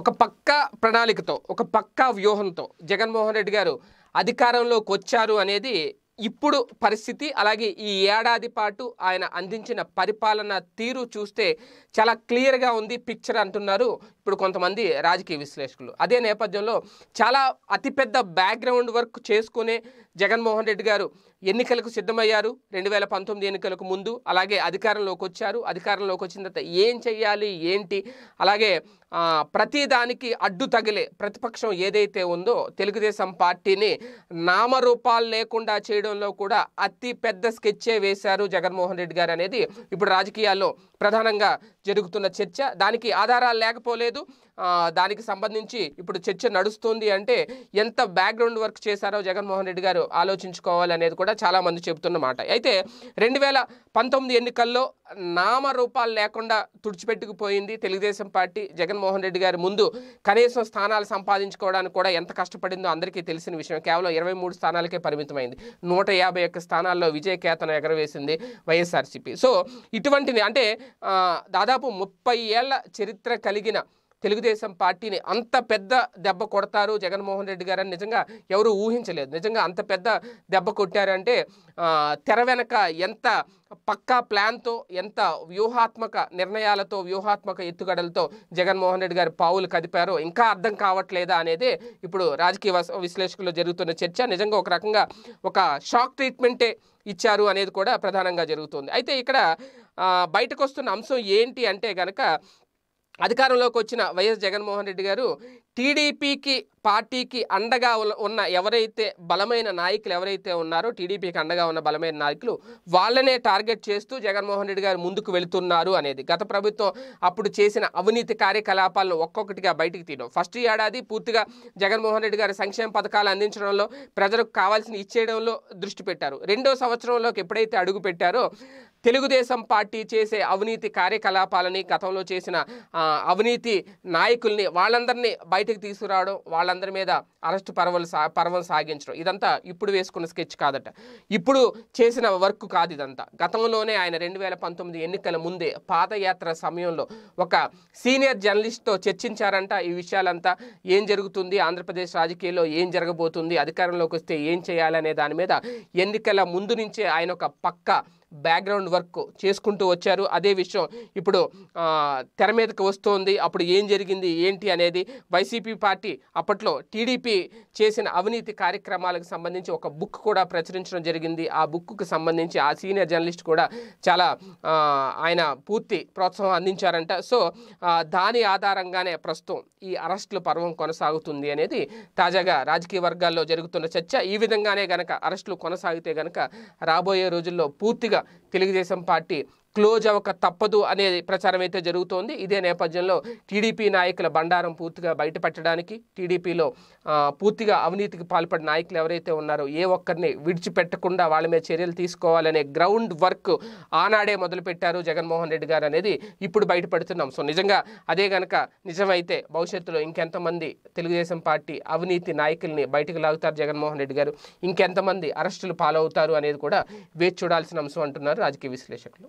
ఒక పక్కా ప్రణాళికతో ఒక పక్కా వ్యూహంతో జగన్మోహన్ రెడ్డి గారు అధికారంలోకి వచ్చారు అనేది ఇప్పుడు పరిస్థితి అలాగే ఈ ఏడాది పాటు ఆయన అందించిన పరిపాలన తీరు చూస్తే చాలా క్లియర్గా ఉంది పిక్చర్ అంటున్నారు ఇప్పుడు కొంతమంది రాజకీయ విశ్లేషకులు అదే నేపథ్యంలో చాలా అతిపెద్ద బ్యాక్గ్రౌండ్ వర్క్ చేసుకునే జగన్మోహన్ రెడ్డి గారు ఎన్నికలకు సిద్ధమయ్యారు రెండు వేల పంతొమ్మిది ఎన్నికలకు ముందు అలాగే అధికారంలోకి వచ్చారు అధికారంలోకి వచ్చిన తర్వాత ఏం చేయాలి ఏంటి అలాగే ప్రతి దానికి అడ్డు తగిలే ప్రతిపక్షం ఏదైతే ఉందో తెలుగుదేశం పార్టీని నామరూపాలు లేకుండా చేయడంలో కూడా అతి పెద్ద స్కెచ్చే వేశారు జగన్మోహన్ రెడ్డి గారు అనేది ఇప్పుడు రాజకీయాల్లో ప్రధానంగా జరుగుతున్న చర్చ దానికి ఆధారాలు లేకపోలేదు లేదు దానికి సంబంధించి ఇప్పుడు చర్చ నడుస్తుంది అంటే ఎంత బ్యాక్గ్రౌండ్ వర్క్ చేశారో జగన్మోహన్ రెడ్డి గారు ఆలోచించుకోవాలనేది కూడా చాలామంది చెబుతున్న మాట అయితే రెండు వేల పంతొమ్మిది ఎన్నికల్లో నామరూపాలు లేకుండా తుడిచిపెట్టుకుపోయింది తెలుగుదేశం పార్టీ జగన్మోహన్ రెడ్డి గారి ముందు కనీసం స్థానాలు సంపాదించుకోవడానికి కూడా ఎంత కష్టపడిందో అందరికీ తెలిసిన విషయం కేవలం ఇరవై మూడు స్థానాలకే పరిమితమైంది నూట యాభై ఒక్క స్థానాల్లో విజయకేతన ఎగరవేసింది వైఎస్ఆర్సీపీ సో ఇటువంటిది అంటే దాదాపు ముప్పై ఏళ్ల చరిత్ర కలిగిన తెలుగుదేశం పార్టీని అంత పెద్ద దెబ్బ కొడతారు జగన్మోహన్ రెడ్డి గారని నిజంగా ఎవరు ఊహించలేదు నిజంగా అంత పెద్ద దెబ్బ కొట్టారంటే తెర వెనక ఎంత పక్కా ప్లాన్తో ఎంత వ్యూహాత్మక నిర్ణయాలతో వ్యూహాత్మక ఎత్తుగడలతో జగన్మోహన్ రెడ్డి గారు పావులు కదిపారో ఇంకా అర్థం కావట్లేదా అనేది ఇప్పుడు రాజకీయ విశ్లేషకులు జరుగుతున్న చర్చ నిజంగా ఒక రకంగా ఒక షాక్ ట్రీట్మెంటే ఇచ్చారు అనేది కూడా ప్రధానంగా జరుగుతుంది అయితే ఇక్కడ బయటకు వస్తున్న అంశం ఏంటి అంటే కనుక అధికారంలోకి వచ్చిన వైఎస్ జగన్మోహన్ రెడ్డి గారు టీడీపీకి పార్టీకి అండగా ఉన్న ఎవరైతే బలమైన నాయకులు ఎవరైతే ఉన్నారో టీడీపీకి అండగా ఉన్న బలమైన నాయకులు వాళ్ళనే టార్గెట్ చేస్తూ జగన్మోహన్ రెడ్డి గారు ముందుకు వెళుతున్నారు అనేది గత ప్రభుత్వం అప్పుడు చేసిన అవినీతి కార్యకలాపాలను ఒక్కొక్కటిగా బయటికి తీయడం ఫస్ట్ ఏడాది పూర్తిగా జగన్మోహన్ రెడ్డి గారు సంక్షేమ పథకాలు అందించడంలో ప్రజలకు కావాల్సిన ఇచ్చేయడంలో దృష్టి పెట్టారు రెండో సంవత్సరంలోకి ఎప్పుడైతే అడుగు పెట్టారో తెలుగుదేశం పార్టీ చేసే అవినీతి కార్యకలాపాలని గతంలో చేసిన అవినీతి నాయకుల్ని వాళ్ళందరినీ బయట బయటకు తీసుకురావడం వాళ్ళందరి మీద అరెస్ట్ పర్వలు సా పర్వం సాగించడం ఇదంతా ఇప్పుడు వేసుకున్న స్కెచ్ కాదట ఇప్పుడు చేసిన వర్క్ కాదు ఇదంతా గతంలోనే ఆయన రెండు వేల పంతొమ్మిది ఎన్నికల ముందే పాదయాత్ర సమయంలో ఒక సీనియర్ జర్నలిస్ట్తో చర్చించారంట ఈ విషయాలంతా ఏం జరుగుతుంది ఆంధ్రప్రదేశ్ రాజకీయాల్లో ఏం జరగబోతుంది అధికారంలోకి వస్తే ఏం చేయాలనే దాని మీద ఎన్నికల ముందు నుంచే ఆయన ఒక పక్క బ్యాక్గ్రౌండ్ వర్క్ చేసుకుంటూ వచ్చారు అదే విషయం ఇప్పుడు తెర మీదకి వస్తోంది అప్పుడు ఏం జరిగింది ఏంటి అనేది వైసీపీ పార్టీ అప్పట్లో టీడీపీ చేసిన అవినీతి కార్యక్రమాలకు సంబంధించి ఒక బుక్ కూడా ప్రచురించడం జరిగింది ఆ బుక్కు సంబంధించి ఆ సీనియర్ జర్నలిస్ట్ కూడా చాలా ఆయన పూర్తి ప్రోత్సాహం అందించారంట సో దాని ఆధారంగానే ప్రస్తుతం ఈ అరెస్టుల పర్వం కొనసాగుతుంది అనేది తాజాగా రాజకీయ వర్గాల్లో జరుగుతున్న చర్చ ఈ విధంగానే గనక అరెస్టులు కొనసాగితే గనక రాబోయే రోజుల్లో పూర్తిగా తెలుగుదేశం పార్టీ క్లోజ్ అవ్వక తప్పదు అనే ప్రచారం అయితే జరుగుతోంది ఇదే నేపథ్యంలో టీడీపీ నాయకుల బండారం పూర్తిగా బయటపెట్టడానికి టీడీపీలో పూర్తిగా అవినీతికి పాల్పడిన నాయకులు ఎవరైతే ఉన్నారో ఏ ఒక్కరిని విడిచిపెట్టకుండా వాళ్ళ మీద చర్యలు తీసుకోవాలనే గ్రౌండ్ వర్క్ ఆనాడే మొదలుపెట్టారు జగన్మోహన్ రెడ్డి గారు అనేది ఇప్పుడు బయటపెడుతున్నాం సో నిజంగా అదే గనక నిజమైతే భవిష్యత్తులో ఇంకెంతమంది తెలుగుదేశం పార్టీ అవినీతి నాయకుల్ని బయటకు లాగుతారు జగన్మోహన్ రెడ్డి గారు ఇంకెంతమంది అరెస్టులు పాలవుతారు అనేది కూడా వేచి చూడాల్సిన అంశం అంటున్నారు రాజకీయ విశ్లేషకులు